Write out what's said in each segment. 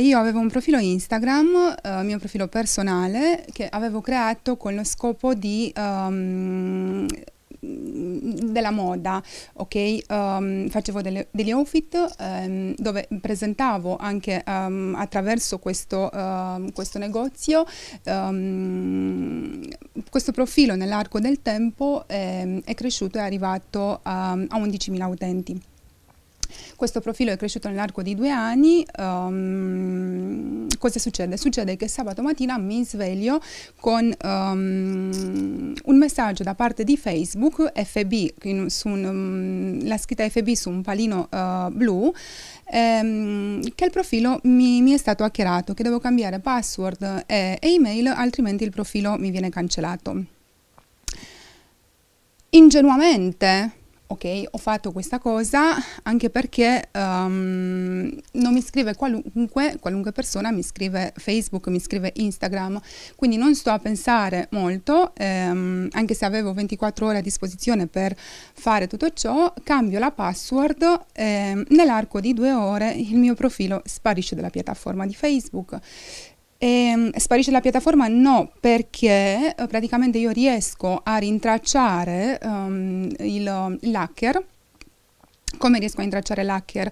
Io avevo un profilo Instagram, eh, mio profilo personale, che avevo creato con lo scopo di... Um, della moda, ok? Um, facevo delle, degli outfit um, dove presentavo anche um, attraverso questo, questo negozio questo profilo nell'arco del tempo è cresciuto e è arrivato a 11.000 utenti. Questo profilo è cresciuto nell'arco di due anni. Um, cosa succede? Succede che sabato mattina mi sveglio con um, un messaggio da parte di Facebook, FB, su un, um, la scritta FB su un palino uh, blu, ehm, che il profilo mi, mi, è stato hackerato, che devo cambiare password e, e email, altrimenti il profilo mi viene cancellato. Ingenuamente ok, ho fatto questa cosa anche perché um, non mi scrive qualunque, qualunque persona, mi scrive Facebook, mi scrive Instagram, quindi non sto a pensare molto, ehm, anche se avevo 24 ore a disposizione per fare tutto ciò, cambio la password, ehm, nell'arco di due ore il mio profilo sparisce dalla piattaforma di Facebook. E ehm, sparisce la piattaforma? No, perché eh, praticamente io riesco a rintracciare um, il, l'hacker. Come riesco a rintracciare l'hacker?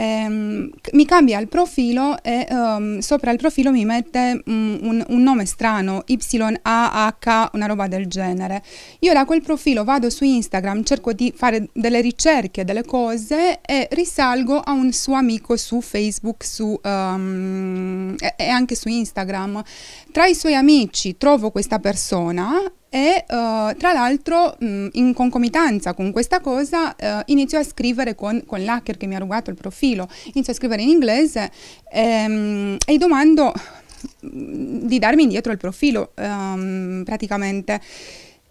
ehm, mi cambia il profilo e um, sopra il profilo mi mette um, un, un, nome strano, YAH, una roba del genere. Io da quel profilo vado su Instagram, cerco di fare delle ricerche, delle cose e risalgo a un suo amico su Facebook su, um, e, e anche su Instagram. Tra i suoi amici trovo questa persona e uh, tra l'altro mh, in concomitanza con questa cosa uh, inizio a scrivere con, con l'hacker che mi ha rubato il profilo, inizio a scrivere in inglese ehm, e gli domando di darmi indietro il profilo um, praticamente.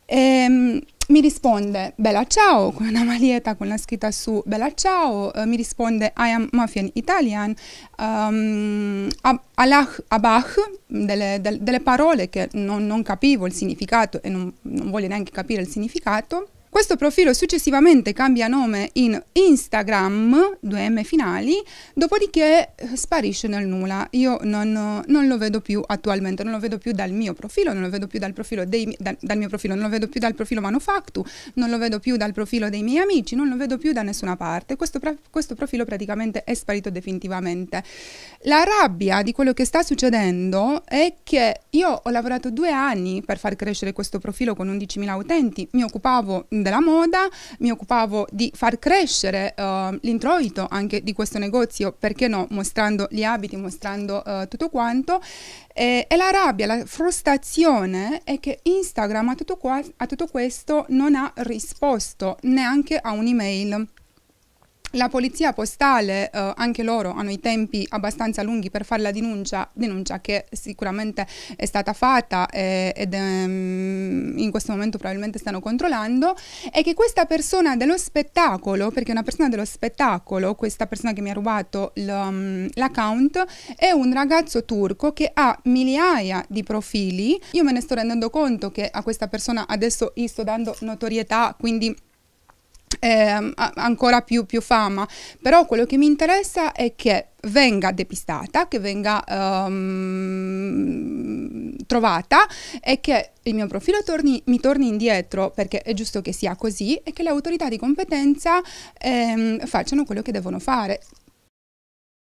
Ehm, mi risponde Bella ciao con una maglietta con la scritta su Bella ciao, uh, mi risponde I am Mafian Italian, um, ehm, ab- Allah Abach, delle, delle, parole che non, non, capivo il significato e non, non voglio neanche capire il significato. Questo profilo successivamente cambia nome in Instagram, 2M finali, dopodiché eh, sparisce nel nulla. Io non, non, lo vedo più attualmente, non lo vedo più dal mio profilo, non lo vedo più dal profilo dei, da, dal mio profilo, non lo vedo più dal profilo Manufactu, non lo vedo più dal profilo dei miei amici, non lo vedo più da nessuna parte. Questo, questo profilo praticamente è sparito definitivamente. La rabbia di quello che sta succedendo è che io ho lavorato due anni per far crescere questo profilo con 11.000 utenti, mi occupavo della moda, mi occupavo di far crescere uh, l'introito anche di questo negozio, perché no, mostrando gli abiti, mostrando uh, tutto quanto. E, e, la rabbia, la frustrazione è che Instagram a tutto, qua, a tutto questo non ha risposto neanche a un'email. La polizia postale, eh, anche loro hanno i tempi abbastanza lunghi per fare la denuncia, denuncia che sicuramente è stata fatta eh, ed ehm, in questo momento probabilmente stanno controllando, e che questa persona dello spettacolo, perché una persona dello spettacolo, questa persona che mi ha rubato mm, l'account, è un ragazzo turco che ha migliaia di profili. Io me ne sto rendendo conto che a questa persona adesso gli sto dando notorietà, quindi eh, ancora più, più fama, però quello che mi interessa è che venga depistata, che venga um, trovata e che il mio profilo torni, mi torni indietro perché è giusto che sia così e che le autorità di competenza ehm, facciano quello che devono fare.